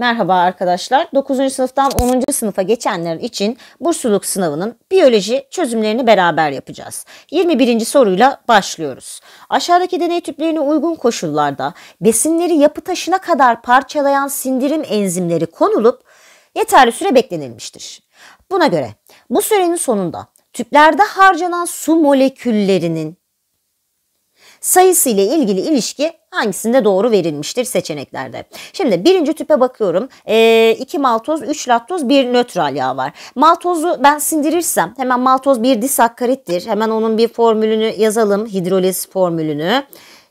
Merhaba arkadaşlar. 9. sınıftan 10. sınıfa geçenler için bursluluk sınavının biyoloji çözümlerini beraber yapacağız. 21. soruyla başlıyoruz. Aşağıdaki deney tüplerine uygun koşullarda besinleri yapı taşına kadar parçalayan sindirim enzimleri konulup yeterli süre beklenilmiştir. Buna göre bu sürenin sonunda tüplerde harcanan su moleküllerinin Sayısı ile ilgili ilişki hangisinde doğru verilmiştir seçeneklerde. Şimdi birinci tüpe bakıyorum. 2 e, ee, maltoz, 3 laktoz, 1 nötral yağ var. Maltozu ben sindirirsem hemen maltoz bir disakkarittir. Hemen onun bir formülünü yazalım. Hidroliz formülünü.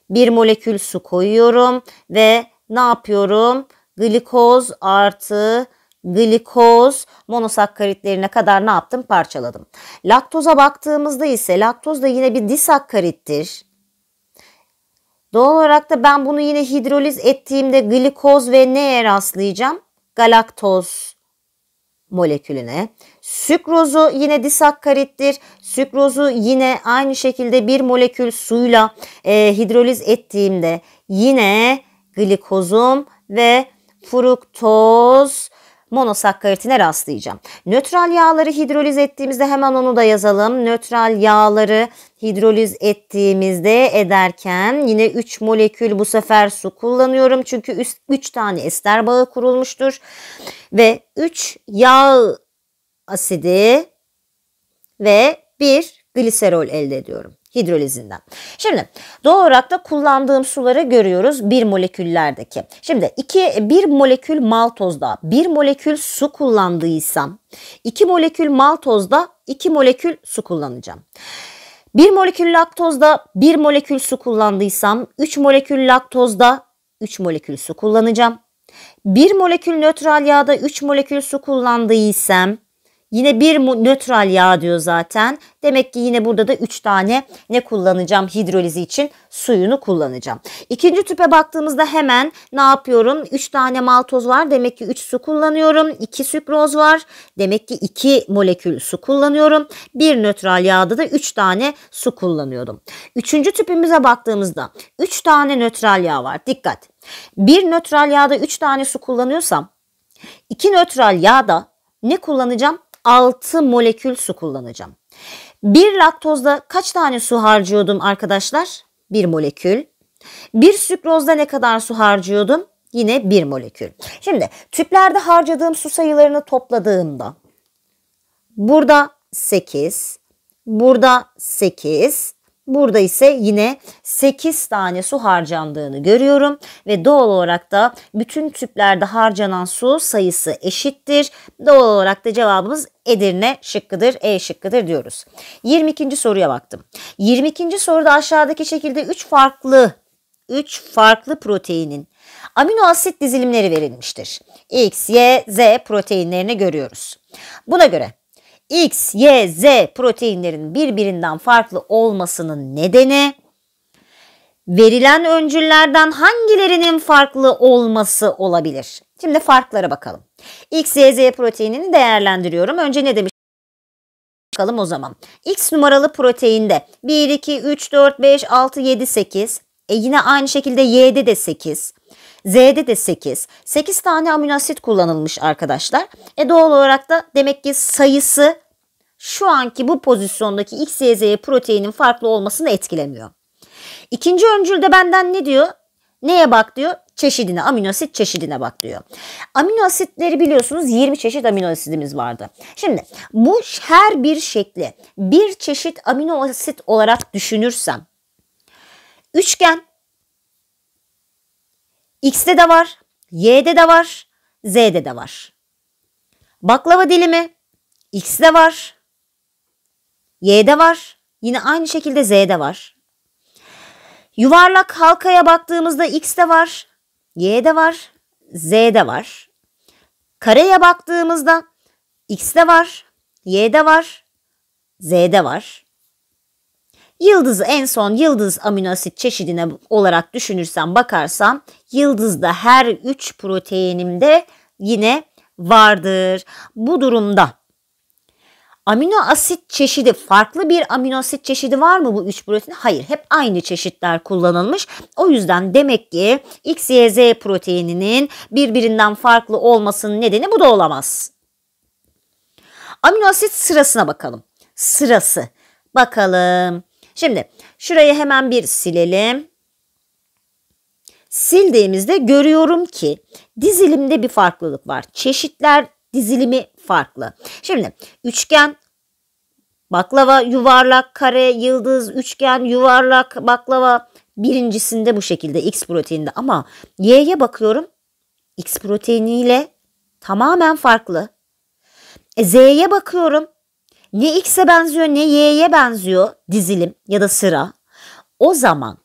Bir molekül su koyuyorum ve ne yapıyorum? Glikoz artı glikoz monosakkaritlerine kadar ne yaptım? Parçaladım. Laktoza baktığımızda ise laktoz da yine bir disakkarittir. Doğal olarak da ben bunu yine hidroliz ettiğimde glikoz ve neye rastlayacağım? Galaktoz molekülüne. Sükrozu yine disakkarittir. Sükrozu yine aynı şekilde bir molekül suyla e, hidroliz ettiğimde yine glikozum ve fruktoz monosakkaritine rastlayacağım. Nötral yağları hidroliz ettiğimizde hemen onu da yazalım. Nötral yağları hidroliz ettiğimizde ederken yine 3 molekül bu sefer su kullanıyorum. Çünkü 3 tane ester bağı kurulmuştur. Ve 3 yağ asidi ve 1 gliserol elde ediyorum hidrolizinden. Şimdi doğal olarak da kullandığım suları görüyoruz bir moleküllerdeki. Şimdi iki, bir molekül maltozda bir molekül su kullandıysam iki molekül maltozda iki molekül su kullanacağım. Bir molekül laktozda bir molekül su kullandıysam 3 molekül laktozda 3 molekül su kullanacağım. Bir molekül nötral yağda 3 molekül su kullandıysam Yine bir nötral yağ diyor zaten. Demek ki yine burada da 3 tane ne kullanacağım hidrolizi için suyunu kullanacağım. İkinci tüpe baktığımızda hemen ne yapıyorum? 3 tane maltoz var. Demek ki 3 su kullanıyorum. 2 sükroz var. Demek ki 2 molekül su kullanıyorum. Bir nötral yağda da 3 tane su kullanıyordum. Üçüncü tüpümüze baktığımızda 3 tane nötral yağ var. Dikkat. Bir nötral yağda 3 tane su kullanıyorsam 2 nötral yağda ne kullanacağım? 6 molekül su kullanacağım. Bir laktozda kaç tane su harcıyordum arkadaşlar? Bir molekül. Bir sükrozda ne kadar su harcıyordum? Yine bir molekül. Şimdi tüplerde harcadığım su sayılarını topladığımda burada 8, burada 8, Burada ise yine 8 tane su harcandığını görüyorum ve doğal olarak da bütün tüplerde harcanan su sayısı eşittir. Doğal olarak da cevabımız Edirne şıkkıdır, E şıkkıdır diyoruz. 22. soruya baktım. 22. soruda aşağıdaki şekilde 3 farklı 3 farklı proteinin amino asit dizilimleri verilmiştir. X, Y, Z proteinlerini görüyoruz. Buna göre X, Y, Z proteinlerin birbirinden farklı olmasının nedeni verilen öncüllerden hangilerinin farklı olması olabilir? Şimdi farklara bakalım. X, Y, Z proteinini değerlendiriyorum. Önce ne demiş? Bakalım o zaman. X numaralı proteinde 1, 2, 3, 4, 5, 6, 7, 8. E yine aynı şekilde Y'de de 8. Z'de de 8. 8 tane amino asit kullanılmış arkadaşlar. E doğal olarak da demek ki sayısı şu anki bu pozisyondaki XYZ proteinin farklı olmasını etkilemiyor. İkinci öncülde benden ne diyor? Neye bak diyor? Çeşidine, amino asit çeşidine bak diyor. Amino asitleri biliyorsunuz 20 çeşit amino asitimiz vardı. Şimdi bu her bir şekli bir çeşit amino asit olarak düşünürsem üçgen X'de de var, Y'de de var, Z'de de var. Baklava dilimi X'de var, Y'de var, yine aynı şekilde Z'de var. Yuvarlak halkaya baktığımızda X'de var, Y'de var, Z'de var. Kareye baktığımızda X'de var, Y'de var, Z'de var. Yıldızı en son yıldız amino çeşidine olarak düşünürsem bakarsam yıldızda her 3 proteinimde yine vardır. Bu durumda amino asit çeşidi farklı bir amino asit çeşidi var mı bu 3 protein? Hayır hep aynı çeşitler kullanılmış. O yüzden demek ki X, Y, Z proteininin birbirinden farklı olmasının nedeni bu da olamaz. Amino asit sırasına bakalım. Sırası. Bakalım Şimdi şurayı hemen bir silelim. Sildiğimizde görüyorum ki dizilimde bir farklılık var. Çeşitler dizilimi farklı. Şimdi üçgen, baklava, yuvarlak, kare, yıldız, üçgen, yuvarlak, baklava birincisinde bu şekilde X proteininde ama Y'ye bakıyorum X proteiniyle tamamen farklı. E, Z'ye bakıyorum ne X'e benziyor ne Y'ye benziyor dizilim ya da sıra. O zaman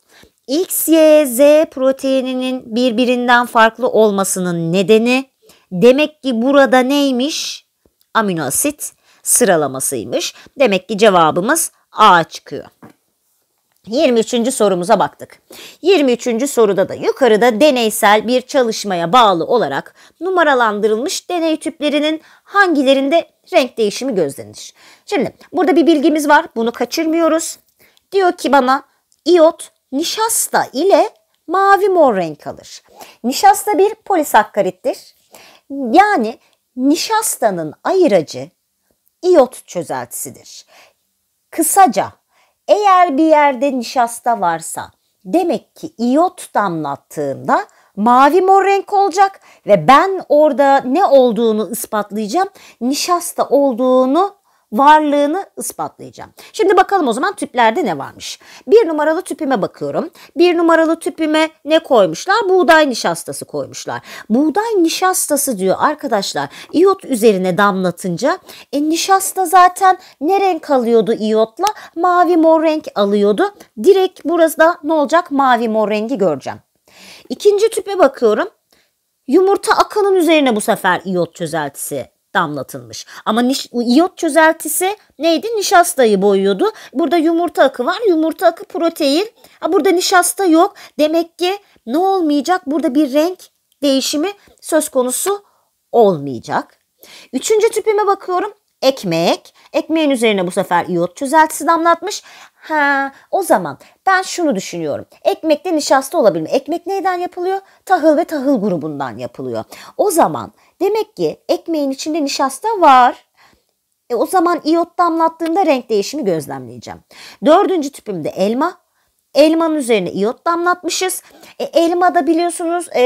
X, Y, Z proteininin birbirinden farklı olmasının nedeni demek ki burada neymiş? Amino asit sıralamasıymış. Demek ki cevabımız A çıkıyor. 23. sorumuza baktık. 23. soruda da yukarıda deneysel bir çalışmaya bağlı olarak numaralandırılmış deney tüplerinin hangilerinde renk değişimi gözlenir? Şimdi burada bir bilgimiz var. Bunu kaçırmıyoruz. Diyor ki bana iot nişasta ile mavi mor renk alır. Nişasta bir polisakkarittir. Yani nişastanın ayıracı iot çözeltisidir. Kısaca eğer bir yerde nişasta varsa demek ki iot damlattığımda mavi mor renk olacak ve ben orada ne olduğunu ispatlayacağım. Nişasta olduğunu varlığını ispatlayacağım. Şimdi bakalım o zaman tüplerde ne varmış. Bir numaralı tüpüme bakıyorum. Bir numaralı tüpüme ne koymuşlar? Buğday nişastası koymuşlar. Buğday nişastası diyor arkadaşlar. İyot üzerine damlatınca e, nişasta zaten ne renk alıyordu iyotla? Mavi mor renk alıyordu. Direkt burası da ne olacak? Mavi mor rengi göreceğim. İkinci tüpe bakıyorum. Yumurta akının üzerine bu sefer iyot çözeltisi damlatılmış. Ama iot çözeltisi neydi? Nişastayı boyuyordu. Burada yumurta akı var. Yumurta akı protein. Ha, burada nişasta yok. Demek ki ne olmayacak? Burada bir renk değişimi söz konusu olmayacak. Üçüncü tipime bakıyorum. Ekmek. Ekmeğin üzerine bu sefer iot çözeltisi damlatmış. Ha, o zaman ben şunu düşünüyorum. Ekmekte nişasta olabilir mi? Ekmek neyden yapılıyor? Tahıl ve tahıl grubundan yapılıyor. O zaman Demek ki ekmeğin içinde nişasta var. E o zaman iot damlattığında renk değişimi gözlemleyeceğim. Dördüncü tüpümde elma. Elmanın üzerine iot damlatmışız. E, elma da biliyorsunuz e,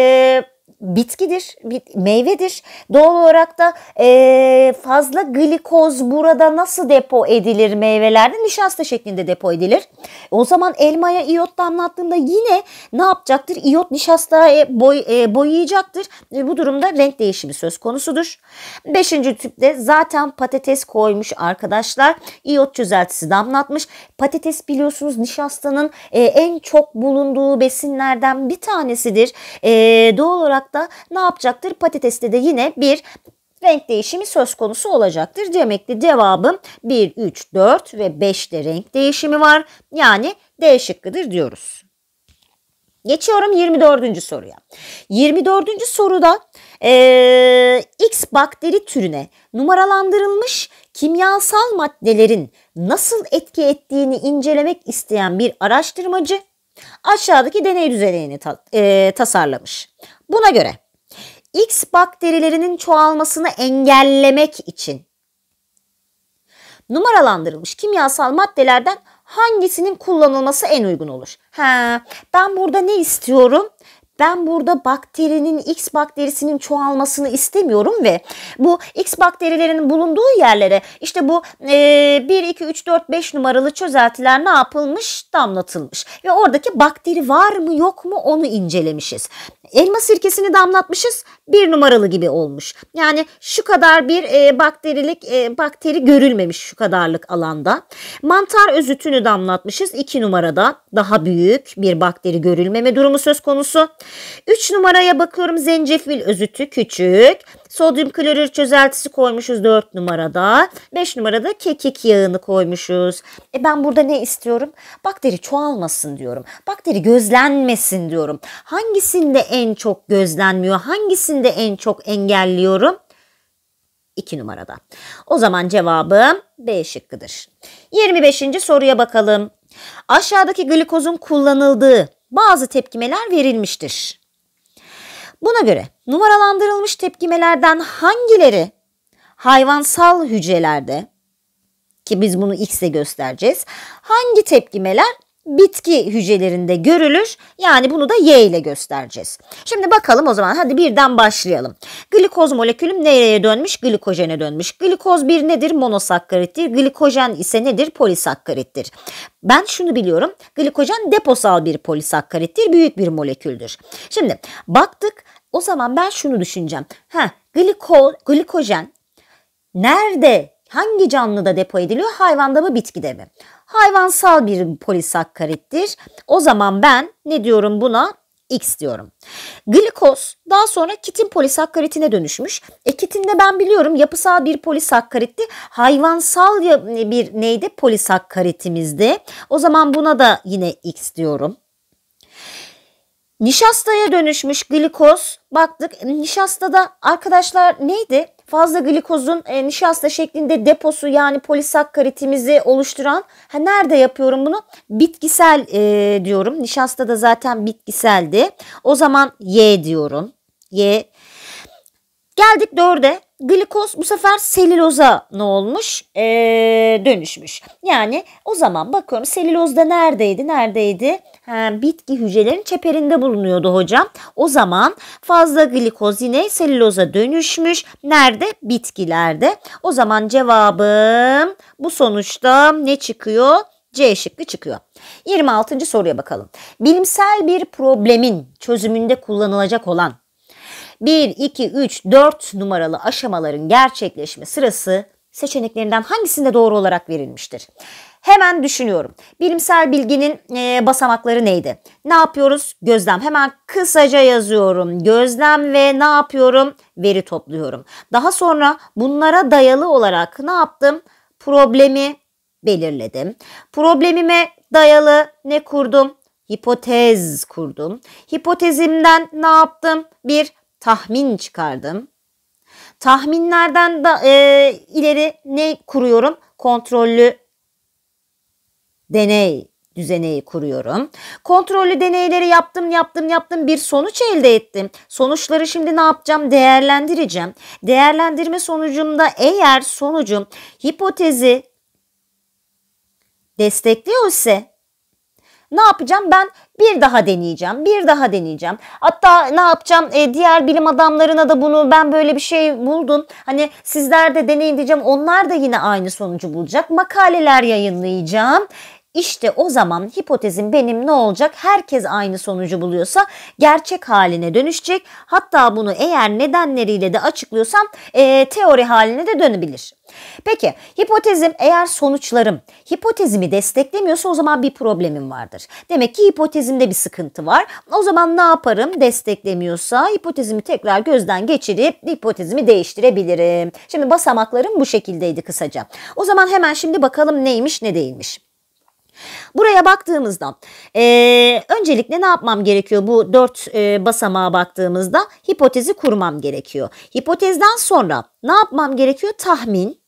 bitkidir, bit, meyvedir. Doğal olarak da e, fazla glikoz burada nasıl depo edilir meyvelerde? Nişasta şeklinde depo edilir. O zaman elmaya iyot damlattığında yine ne yapacaktır? İyot nişastaya boy, e, boyayacaktır. E, bu durumda renk değişimi söz konusudur. Beşinci tüpte zaten patates koymuş arkadaşlar. İyot çözeltisi damlatmış. Patates biliyorsunuz nişastanın e, en çok bulunduğu besinlerden bir tanesidir. E, doğal olarak Hatta ne yapacaktır? Patateste de yine bir renk değişimi söz konusu olacaktır. Demekli cevabım 1, 3, 4 ve 5'te renk değişimi var. Yani D şıkkıdır diyoruz. Geçiyorum 24. soruya. 24. soruda e, X bakteri türüne numaralandırılmış kimyasal maddelerin nasıl etki ettiğini incelemek isteyen bir araştırmacı aşağıdaki deney düzenini ta, e, tasarlamış. Buna göre X bakterilerinin çoğalmasını engellemek için numaralandırılmış kimyasal maddelerden hangisinin kullanılması en uygun olur? Ha, ben burada ne istiyorum? ben burada bakterinin X bakterisinin çoğalmasını istemiyorum ve bu X bakterilerinin bulunduğu yerlere işte bu e, 1, 2, 3, 4, 5 numaralı çözeltiler ne yapılmış? Damlatılmış. Ve oradaki bakteri var mı yok mu onu incelemişiz. Elma sirkesini damlatmışız bir numaralı gibi olmuş. Yani şu kadar bir e, bakterilik e, bakteri görülmemiş şu kadarlık alanda. Mantar özütünü damlatmışız iki numarada daha büyük bir bakteri görülmeme durumu söz konusu. 3 numaraya bakıyorum zencefil özütü küçük. Sodyum klorür çözeltisi koymuşuz 4 numarada. 5 numarada kekik yağını koymuşuz. E ben burada ne istiyorum? Bakteri çoğalmasın diyorum. Bakteri gözlenmesin diyorum. Hangisinde en çok gözlenmiyor? Hangisinde en çok engelliyorum? 2 numarada. O zaman cevabım B şıkkıdır. 25. soruya bakalım. Aşağıdaki glikozun kullanıldığı bazı tepkimeler verilmiştir. Buna göre numaralandırılmış tepkimelerden hangileri hayvansal hücrelerde ki biz bunu x'e göstereceğiz. Hangi tepkimeler bitki hücrelerinde görülür. Yani bunu da Y ile göstereceğiz. Şimdi bakalım o zaman hadi birden başlayalım. Glikoz molekülüm nereye dönmüş? Glikojene dönmüş. Glikoz bir nedir? Monosakkarittir. Glikojen ise nedir? Polisakkarittir. Ben şunu biliyorum. Glikojen deposal bir polisakkarittir. Büyük bir moleküldür. Şimdi baktık o zaman ben şunu düşüneceğim. Ha, gliko, glikojen nerede hangi canlıda depo ediliyor? Hayvanda mı bitkide mi? hayvansal bir polisakkarittir. O zaman ben ne diyorum buna? X diyorum. Glikoz daha sonra kitin polisakkaritine dönüşmüş. E kitinde ben biliyorum yapısal bir polisakkaritti. Hayvansal bir neydi polisakkaritimizi. O zaman buna da yine X diyorum. Nişastaya dönüşmüş glikoz baktık nişastada arkadaşlar neydi? Fazla glikozun e, nişasta şeklinde deposu yani polisakkaritimizi oluşturan ha, nerede yapıyorum bunu? Bitkisel e, diyorum. Nişasta da zaten bitkiseldi. O zaman Y diyorum. Y. Geldik 4'e glikoz bu sefer selüloza ne olmuş? Ee, dönüşmüş. Yani o zaman bakıyorum selülozda neredeydi? Neredeydi? Ha, bitki hücrelerin çeperinde bulunuyordu hocam. O zaman fazla glikoz yine selüloza dönüşmüş. Nerede? Bitkilerde. O zaman cevabım bu sonuçta ne çıkıyor? C şıkkı çıkıyor. 26. soruya bakalım. Bilimsel bir problemin çözümünde kullanılacak olan 1, 2, 3, 4 numaralı aşamaların gerçekleşme sırası seçeneklerinden hangisinde doğru olarak verilmiştir? Hemen düşünüyorum. Bilimsel bilginin e, basamakları neydi? Ne yapıyoruz? Gözlem. Hemen kısaca yazıyorum. Gözlem ve ne yapıyorum? Veri topluyorum. Daha sonra bunlara dayalı olarak ne yaptım? Problemi belirledim. Problemime dayalı ne kurdum? Hipotez kurdum. Hipotezimden ne yaptım? Bir tahmin çıkardım. Tahminlerden da e, ileri ne kuruyorum? Kontrollü deney düzeneyi kuruyorum. Kontrollü deneyleri yaptım, yaptım, yaptım. Bir sonuç elde ettim. Sonuçları şimdi ne yapacağım? Değerlendireceğim. Değerlendirme sonucumda eğer sonucum hipotezi destekliyor ise ne yapacağım? Ben bir daha deneyeceğim, bir daha deneyeceğim. Hatta ne yapacağım? E, diğer bilim adamlarına da bunu ben böyle bir şey buldum. Hani sizler de deneyin diyeceğim. Onlar da yine aynı sonucu bulacak. Makaleler yayınlayacağım. İşte o zaman hipotezim benim ne olacak? Herkes aynı sonucu buluyorsa gerçek haline dönüşecek. Hatta bunu eğer nedenleriyle de açıklıyorsam e, teori haline de dönebilir. Peki hipotezim eğer sonuçlarım hipotezimi desteklemiyorsa o zaman bir problemim vardır. Demek ki hipotezimde bir sıkıntı var. O zaman ne yaparım desteklemiyorsa hipotezimi tekrar gözden geçirip hipotezimi değiştirebilirim. Şimdi basamaklarım bu şekildeydi kısaca. O zaman hemen şimdi bakalım neymiş ne değilmiş. Buraya baktığımızda e, öncelikle ne yapmam gerekiyor bu dört e, basamağa baktığımızda hipotezi kurmam gerekiyor. Hipotezden sonra ne yapmam gerekiyor? Tahmin.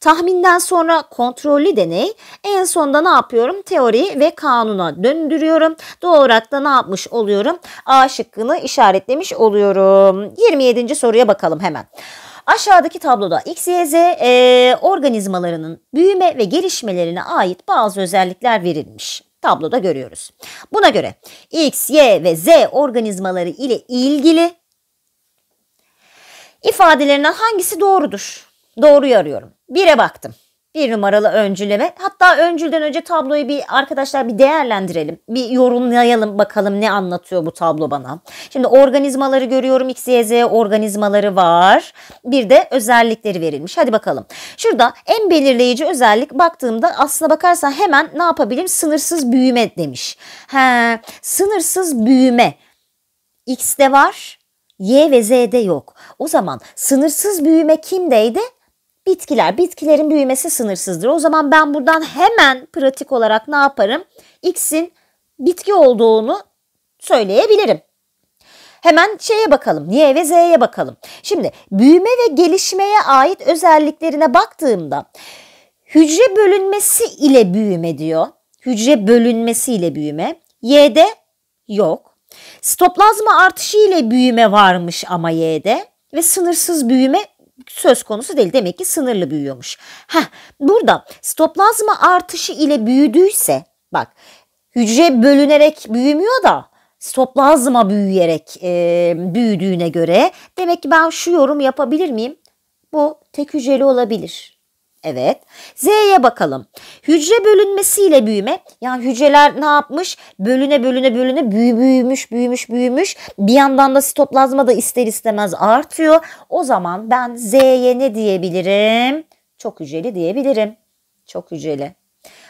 Tahminden sonra kontrollü deney, en sonda ne yapıyorum? Teori ve kanuna döndürüyorum. Doğal olarak da ne yapmış oluyorum? A şıkkını işaretlemiş oluyorum. 27. soruya bakalım hemen. Aşağıdaki tabloda X, Y, Z e, organizmalarının büyüme ve gelişmelerine ait bazı özellikler verilmiş. Tabloda görüyoruz. Buna göre X, Y ve Z organizmaları ile ilgili ifadelerinden hangisi doğrudur? Doğruyu arıyorum. 1'e baktım bir numaralı öncüleme. Hatta öncülden önce tabloyu bir arkadaşlar bir değerlendirelim. Bir yorumlayalım bakalım ne anlatıyor bu tablo bana. Şimdi organizmaları görüyorum. X, Y, Z organizmaları var. Bir de özellikleri verilmiş. Hadi bakalım. Şurada en belirleyici özellik baktığımda aslına bakarsan hemen ne yapabilirim? Sınırsız büyüme demiş. He, sınırsız büyüme. X'de var. Y ve Z'de yok. O zaman sınırsız büyüme kimdeydi? bitkiler. Bitkilerin büyümesi sınırsızdır. O zaman ben buradan hemen pratik olarak ne yaparım? X'in bitki olduğunu söyleyebilirim. Hemen şeye bakalım. Y ve Z'ye bakalım. Şimdi büyüme ve gelişmeye ait özelliklerine baktığımda hücre bölünmesi ile büyüme diyor. Hücre bölünmesi ile büyüme. Y'de yok. Stoplazma artışı ile büyüme varmış ama Y'de ve sınırsız büyüme söz konusu değil. Demek ki sınırlı büyüyormuş. Heh, burada stoplazma artışı ile büyüdüyse bak hücre bölünerek büyümüyor da stoplazma büyüyerek e, büyüdüğüne göre demek ki ben şu yorum yapabilir miyim? Bu tek hücreli olabilir. Evet. Z'ye bakalım. Hücre bölünmesiyle büyüme. Yani hücreler ne yapmış? Bölüne bölüne bölüne büyü büyümüş büyümüş büyümüş. Bir yandan da sitoplazma da ister istemez artıyor. O zaman ben Z'ye ne diyebilirim? Çok hücreli diyebilirim. Çok hücreli.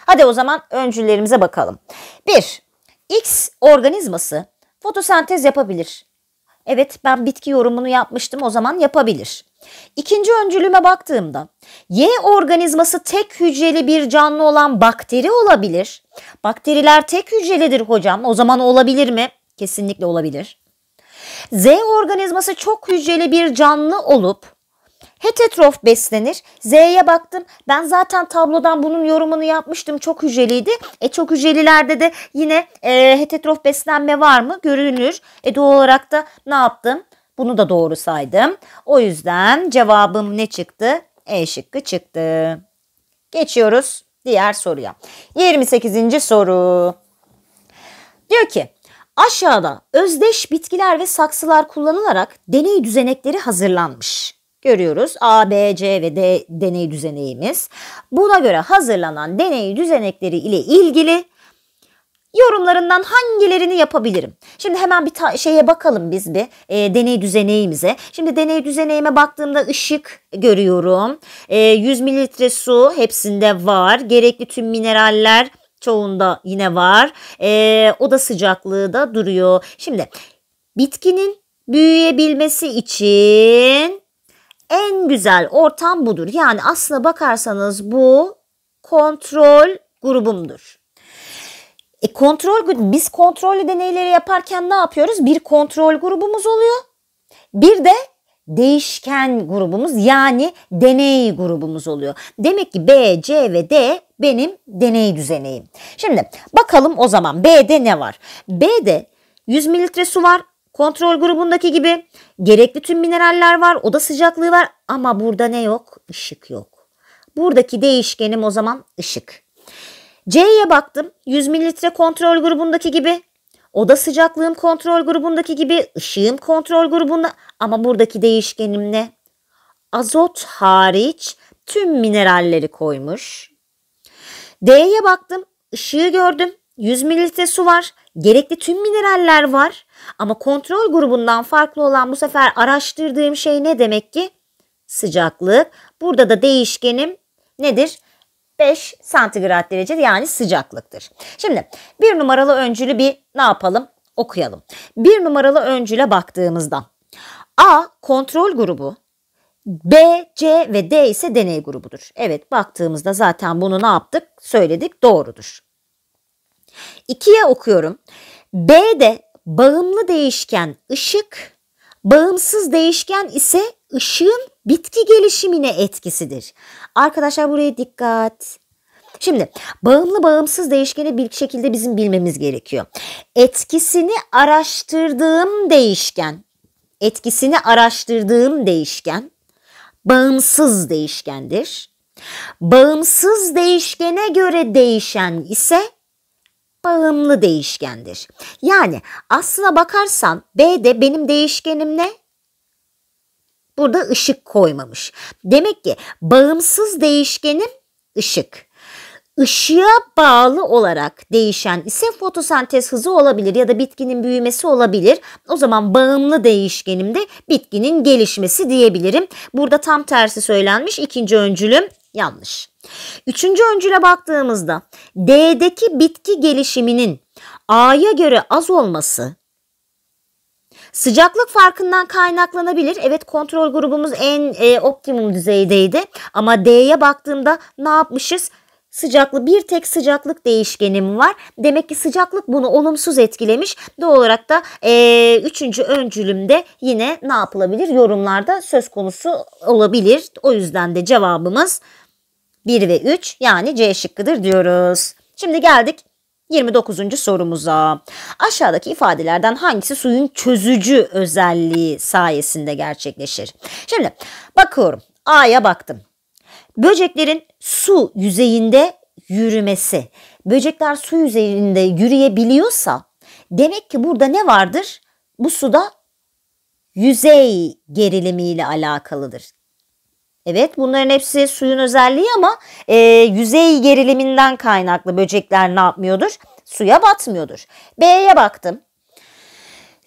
Hadi o zaman öncüllerimize bakalım. 1. X organizması fotosentez yapabilir. Evet ben bitki yorumunu yapmıştım o zaman yapabilir. İkinci öncülüme baktığımda Y organizması tek hücreli bir canlı olan bakteri olabilir. Bakteriler tek hücrelidir hocam. O zaman olabilir mi? Kesinlikle olabilir. Z organizması çok hücreli bir canlı olup hetetrof beslenir. Z'ye baktım. Ben zaten tablodan bunun yorumunu yapmıştım. Çok hücreliydi. E çok hücrelilerde de yine e, hetetrof beslenme var mı? Görünür. E doğal olarak da ne yaptım? Bunu da doğru saydım. O yüzden cevabım ne çıktı? E şıkkı çıktı. Geçiyoruz diğer soruya. 28. soru. Diyor ki aşağıda özdeş bitkiler ve saksılar kullanılarak deney düzenekleri hazırlanmış görüyoruz. A, B, C ve D deney düzeneğimiz. Buna göre hazırlanan deney düzenekleri ile ilgili yorumlarından hangilerini yapabilirim? Şimdi hemen bir şeye bakalım biz bir e, deney düzeneğimize. Şimdi deney düzeneğime baktığımda ışık görüyorum. E, 100 mililitre su hepsinde var. Gerekli tüm mineraller çoğunda yine var. E, oda sıcaklığı da duruyor. Şimdi bitkinin büyüyebilmesi için en güzel ortam budur. Yani aslına bakarsanız bu kontrol grubumdur. E kontrol biz kontrollü deneyleri yaparken ne yapıyoruz? Bir kontrol grubumuz oluyor. Bir de değişken grubumuz yani deney grubumuz oluyor. Demek ki B, C ve D benim deney düzeneyim. Şimdi bakalım o zaman B'de ne var? B'de 100 mililitre su var. Kontrol grubundaki gibi gerekli tüm mineraller var, oda sıcaklığı var ama burada ne yok? Işık yok. Buradaki değişkenim o zaman ışık. C'ye baktım. 100 mililitre kontrol grubundaki gibi. Oda sıcaklığım kontrol grubundaki gibi. ışığım kontrol grubunda ama buradaki değişkenim ne? Azot hariç tüm mineralleri koymuş. D'ye baktım. ışığı gördüm. 100 mililitre su var gerekli tüm mineraller var ama kontrol grubundan farklı olan bu sefer araştırdığım şey ne demek ki? Sıcaklık. Burada da değişkenim nedir? 5 santigrat derece yani sıcaklıktır. Şimdi bir numaralı öncülü bir ne yapalım? Okuyalım. Bir numaralı öncüle baktığımızda A kontrol grubu B, C ve D ise deney grubudur. Evet baktığımızda zaten bunu ne yaptık? Söyledik doğrudur. 2'ye okuyorum. B'de bağımlı değişken ışık, bağımsız değişken ise ışığın bitki gelişimine etkisidir. Arkadaşlar buraya dikkat. Şimdi bağımlı bağımsız değişkeni bir şekilde bizim bilmemiz gerekiyor. Etkisini araştırdığım değişken, etkisini araştırdığım değişken bağımsız değişkendir. Bağımsız değişkene göre değişen ise bağımlı değişkendir. Yani aslına bakarsan B de benim değişkenim ne? Burada ışık koymamış. Demek ki bağımsız değişkenim ışık. Işığa bağlı olarak değişen ise fotosentez hızı olabilir ya da bitkinin büyümesi olabilir. O zaman bağımlı değişkenim de bitkinin gelişmesi diyebilirim. Burada tam tersi söylenmiş. İkinci öncülüm Yanlış. Üçüncü öncüle baktığımızda D'deki bitki gelişiminin A'ya göre az olması Sıcaklık farkından kaynaklanabilir. Evet kontrol grubumuz en e, optimum düzeydeydi. Ama D'ye baktığımda ne yapmışız? sıcaklık bir tek sıcaklık değişkenim var. Demek ki sıcaklık bunu olumsuz etkilemiş. Doğal olarak da e, üçüncü öncülümde yine ne yapılabilir? Yorumlarda söz konusu olabilir. O yüzden de cevabımız 1 ve 3 yani C şıkkıdır diyoruz. Şimdi geldik 29. sorumuza. Aşağıdaki ifadelerden hangisi suyun çözücü özelliği sayesinde gerçekleşir? Şimdi bakıyorum. A'ya baktım. Böceklerin su yüzeyinde yürümesi. Böcekler su yüzeyinde yürüyebiliyorsa demek ki burada ne vardır? Bu suda yüzey gerilimiyle alakalıdır. Evet bunların hepsi suyun özelliği ama e, yüzey geriliminden kaynaklı böcekler ne yapmıyordur? Suya batmıyordur. B'ye baktım.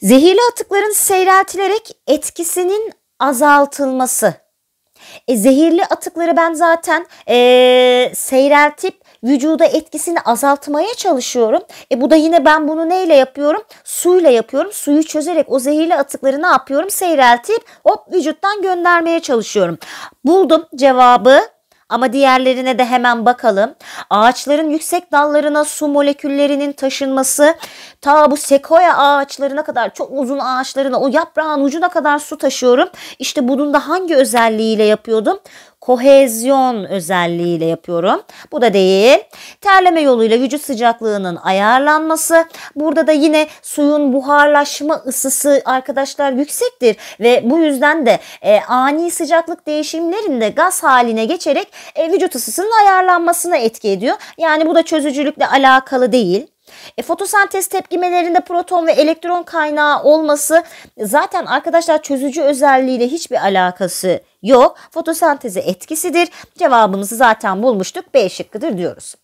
Zehirli atıkların seyreltilerek etkisinin azaltılması. E, zehirli atıkları ben zaten e, seyreltip vücuda etkisini azaltmaya çalışıyorum. E bu da yine ben bunu neyle yapıyorum? Suyla yapıyorum. Suyu çözerek o zehirli atıkları ne yapıyorum? Seyreltip hop vücuttan göndermeye çalışıyorum. Buldum cevabı ama diğerlerine de hemen bakalım. Ağaçların yüksek dallarına su moleküllerinin taşınması ta bu sekoya ağaçlarına kadar çok uzun ağaçlarına o yaprağın ucuna kadar su taşıyorum. İşte bunun da hangi özelliğiyle yapıyordum? kohezyon özelliğiyle yapıyorum. Bu da değil. Terleme yoluyla vücut sıcaklığının ayarlanması. Burada da yine suyun buharlaşma ısısı arkadaşlar yüksektir ve bu yüzden de e, ani sıcaklık değişimlerinde gaz haline geçerek e, vücut ısısının ayarlanmasına etki ediyor. Yani bu da çözücülükle alakalı değil. E, fotosentez tepkimelerinde proton ve elektron kaynağı olması zaten arkadaşlar çözücü özelliğiyle hiçbir alakası yok. Fotosenteze etkisidir. Cevabımızı zaten bulmuştuk. B şıkkıdır diyoruz.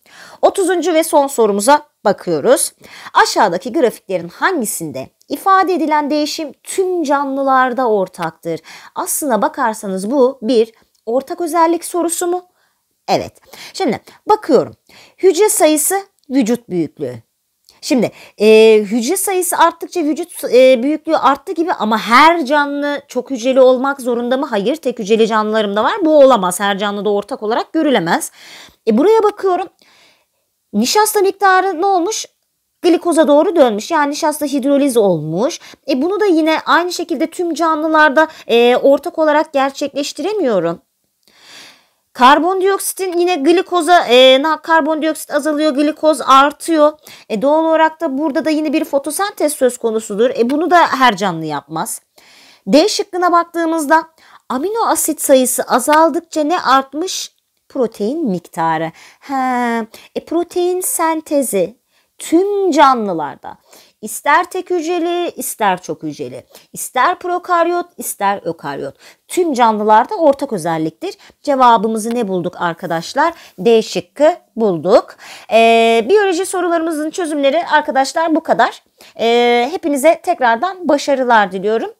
30. ve son sorumuza bakıyoruz. Aşağıdaki grafiklerin hangisinde ifade edilen değişim tüm canlılarda ortaktır? Aslına bakarsanız bu bir ortak özellik sorusu mu? Evet. Şimdi bakıyorum. Hücre sayısı vücut büyüklüğü. Şimdi e, hücre sayısı arttıkça vücut e, büyüklüğü arttı gibi ama her canlı çok hücreli olmak zorunda mı? Hayır tek hücreli canlılarım da var. Bu olamaz. Her canlı da ortak olarak görülemez. E, buraya bakıyorum. Nişasta miktarı ne olmuş? glikoza doğru dönmüş. Yani nişasta hidroliz olmuş. E bunu da yine aynı şekilde tüm canlılarda e, ortak olarak gerçekleştiremiyorum. Karbondioksitin yine glikoza e, karbondioksit azalıyor, glikoz artıyor. E, doğal olarak da burada da yine bir fotosentez söz konusudur. E, bunu da her canlı yapmaz. D şıkkına baktığımızda amino asit sayısı azaldıkça ne artmış? Protein miktarı. He, e, protein sentezi tüm canlılarda İster tek hücreli, ister çok hücreli, ister prokaryot, ister ökaryot. Tüm canlılarda ortak özelliktir. Cevabımızı ne bulduk arkadaşlar? D şıkkı bulduk. Ee, biyoloji sorularımızın çözümleri arkadaşlar bu kadar. Ee, hepinize tekrardan başarılar diliyorum.